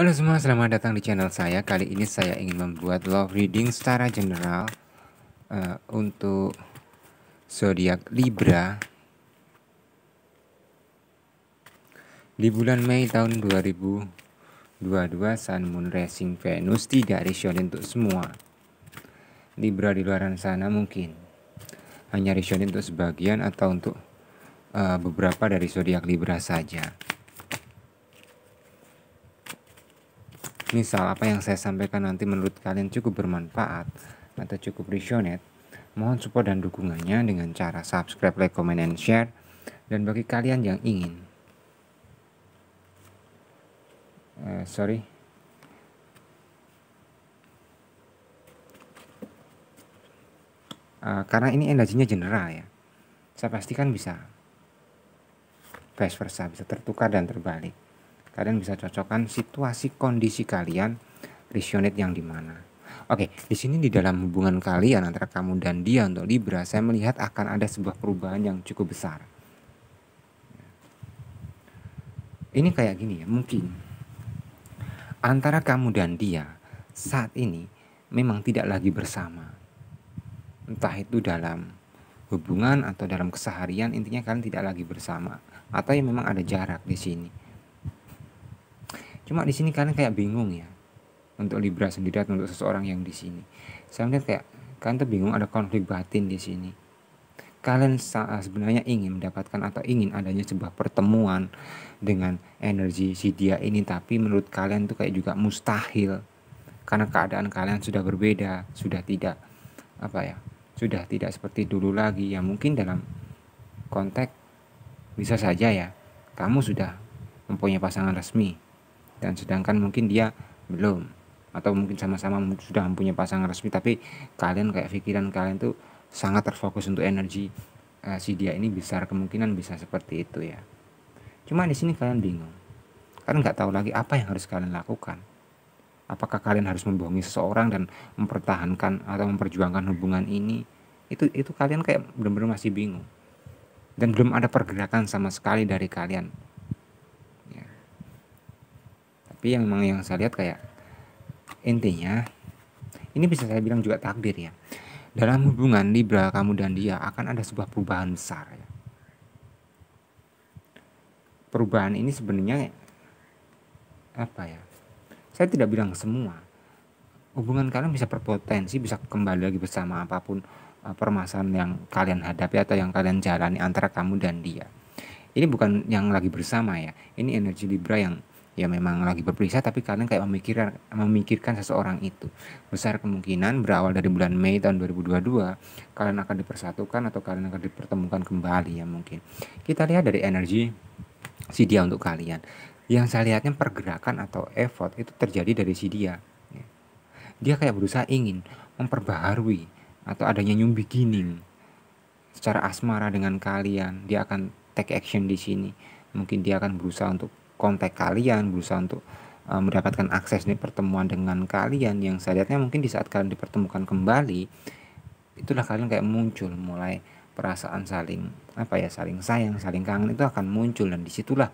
Halo semua, selamat datang di channel saya. Kali ini saya ingin membuat love reading secara general uh, untuk zodiak Libra di bulan Mei tahun 2022 Sun Moon Racing Venus tidak rasional untuk semua. Libra di luar sana mungkin hanya rasional untuk sebagian atau untuk uh, beberapa dari zodiak Libra saja. misal apa yang saya sampaikan nanti menurut kalian cukup bermanfaat atau cukup resonate, mohon support dan dukungannya dengan cara subscribe, like, comment, and share. Dan bagi kalian yang ingin, uh, sorry, uh, karena ini energinya general ya, saya pastikan bisa vice versa, bisa tertukar dan terbalik kalian bisa cocokkan situasi kondisi kalian resonate yang di mana. Oke, di sini di dalam hubungan kalian antara kamu dan dia untuk Libra, saya melihat akan ada sebuah perubahan yang cukup besar. Ini kayak gini ya, mungkin antara kamu dan dia saat ini memang tidak lagi bersama. Entah itu dalam hubungan atau dalam keseharian, intinya kalian tidak lagi bersama atau yang memang ada jarak di sini Cuma di sini kalian kayak bingung ya. Untuk Libra sendiri atau untuk seseorang yang di sini. Saya melihat kayak kalian tuh bingung ada konflik batin di sini. Kalian eh, sebenarnya ingin mendapatkan atau ingin adanya sebuah pertemuan dengan energi si dia ini tapi menurut kalian tuh kayak juga mustahil karena keadaan kalian sudah berbeda, sudah tidak apa ya, sudah tidak seperti dulu lagi ya mungkin dalam konteks bisa saja ya kamu sudah mempunyai pasangan resmi dan sedangkan mungkin dia belum atau mungkin sama-sama sudah mempunyai pasangan resmi tapi kalian kayak pikiran kalian tuh sangat terfokus untuk energi uh, si dia ini besar kemungkinan bisa seperti itu ya cuma di sini kalian bingung kalian nggak tahu lagi apa yang harus kalian lakukan apakah kalian harus membohongi seseorang dan mempertahankan atau memperjuangkan hubungan ini itu itu kalian kayak benar-benar masih bingung dan belum ada pergerakan sama sekali dari kalian tapi yang memang yang saya lihat kayak intinya ini bisa saya bilang juga takdir ya dalam hubungan Libra kamu dan dia akan ada sebuah perubahan besar ya. perubahan ini sebenarnya apa ya saya tidak bilang semua hubungan kalian bisa berpotensi bisa kembali lagi bersama apapun eh, permasalahan yang kalian hadapi atau yang kalian jalani antara kamu dan dia ini bukan yang lagi bersama ya ini energi Libra yang ya memang lagi berperiksa tapi kalian kayak memikirkan memikirkan seseorang itu besar kemungkinan berawal dari bulan Mei tahun 2022 kalian akan dipersatukan atau kalian akan dipertemukan kembali ya mungkin kita lihat dari energi si dia untuk kalian yang saya lihatnya pergerakan atau effort itu terjadi dari si dia ya. dia kayak berusaha ingin memperbaharui atau adanya new beginning secara asmara dengan kalian dia akan take action di sini mungkin dia akan berusaha untuk kontak kalian berusaha untuk uh, mendapatkan akses nih pertemuan dengan kalian yang saya mungkin di saat kalian dipertemukan kembali itulah kalian kayak muncul mulai perasaan saling apa ya saling sayang saling kangen itu akan muncul dan disitulah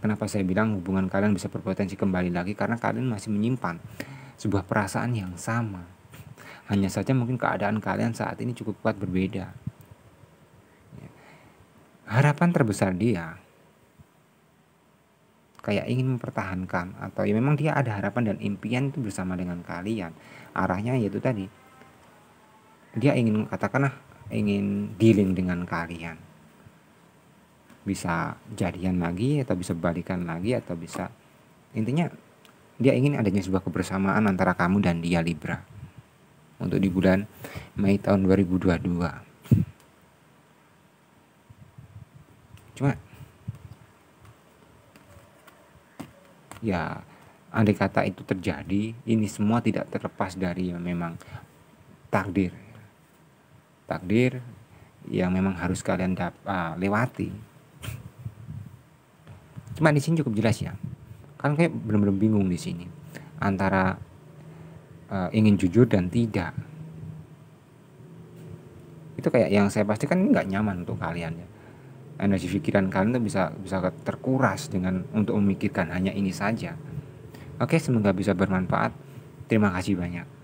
kenapa saya bilang hubungan kalian bisa berpotensi kembali lagi karena kalian masih menyimpan sebuah perasaan yang sama hanya saja mungkin keadaan kalian saat ini cukup kuat berbeda ya. harapan terbesar dia kayak ingin mempertahankan atau ya memang dia ada harapan dan impian itu bersama dengan kalian arahnya yaitu tadi dia ingin katakanlah ingin dealing dengan kalian bisa jadian lagi atau bisa balikan lagi atau bisa intinya dia ingin adanya sebuah kebersamaan antara kamu dan dia Libra untuk di bulan Mei tahun 2022 cuma ya andai kata itu terjadi ini semua tidak terlepas dari memang takdir takdir yang memang harus kalian dapat uh, lewati cuma di sini cukup jelas ya kan kayak belum-belum bingung di sini antara uh, ingin jujur dan tidak itu kayak yang saya pastikan nggak nyaman untuk kalian ya energi pikiran kalian tuh bisa bisa terkuras dengan untuk memikirkan hanya ini saja. Oke, semoga bisa bermanfaat. Terima kasih banyak.